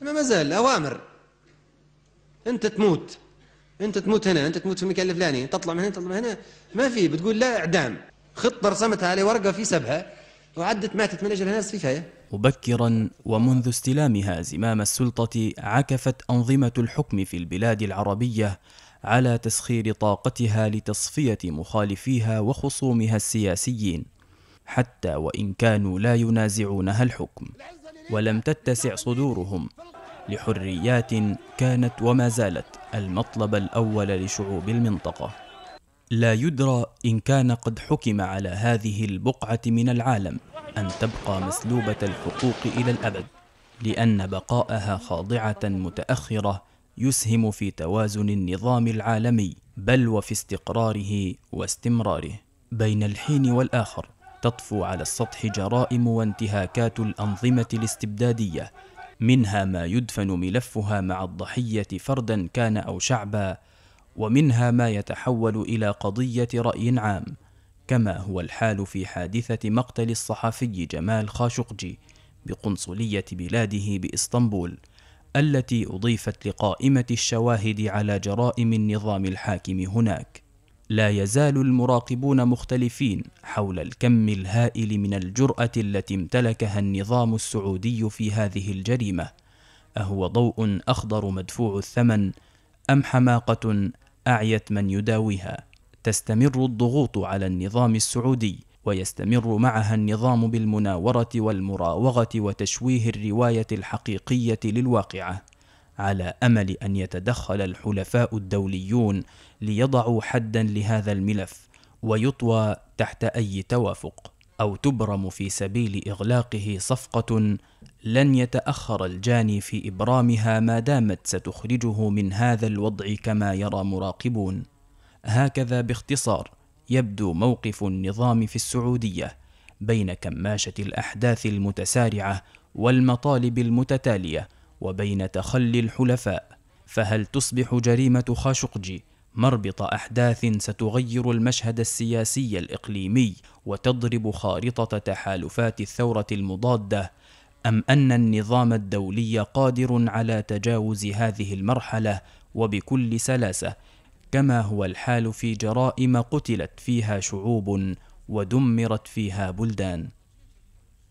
ما مازال أوامر أنت تموت أنت تموت هنا أنت تموت في المكان الفلاني تطلع من هنا تطلع من هنا ما في بتقول لا إعدام خطة رسمتها على ورقة في سبها وعدت ماتت من اجل الناس في فاية مبكرا ومنذ استلامها زمام السلطة عكفت أنظمة الحكم في البلاد العربية على تسخير طاقتها لتصفية مخالفيها وخصومها السياسيين حتى وإن كانوا لا ينازعونها الحكم ولم تتسع صدورهم لحريات كانت وما زالت المطلب الاول لشعوب المنطقه لا يدرى ان كان قد حكم على هذه البقعه من العالم ان تبقى مسلوبه الحقوق الى الابد لان بقاءها خاضعه متاخره يسهم في توازن النظام العالمي بل وفي استقراره واستمراره بين الحين والاخر تطفو على السطح جرائم وانتهاكات الأنظمة الاستبدادية منها ما يدفن ملفها مع الضحية فردا كان أو شعبا ومنها ما يتحول إلى قضية رأي عام كما هو الحال في حادثة مقتل الصحفي جمال خاشقجي بقنصلية بلاده بإسطنبول التي أضيفت لقائمة الشواهد على جرائم النظام الحاكم هناك لا يزال المراقبون مختلفين حول الكم الهائل من الجرأة التي امتلكها النظام السعودي في هذه الجريمة أهو ضوء أخضر مدفوع الثمن أم حماقة أعيت من يداويها تستمر الضغوط على النظام السعودي ويستمر معها النظام بالمناورة والمراوغة وتشويه الرواية الحقيقية للواقعة على امل ان يتدخل الحلفاء الدوليون ليضعوا حدا لهذا الملف ويطوى تحت اي توافق او تبرم في سبيل اغلاقه صفقه لن يتاخر الجاني في ابرامها ما دامت ستخرجه من هذا الوضع كما يرى مراقبون هكذا باختصار يبدو موقف النظام في السعوديه بين كماشه الاحداث المتسارعه والمطالب المتتاليه وبين تخلي الحلفاء فهل تصبح جريمه خاشقجي مربط احداث ستغير المشهد السياسي الاقليمي وتضرب خارطه تحالفات الثوره المضاده ام ان النظام الدولي قادر على تجاوز هذه المرحله وبكل سلاسه كما هو الحال في جرائم قتلت فيها شعوب ودمرت فيها بلدان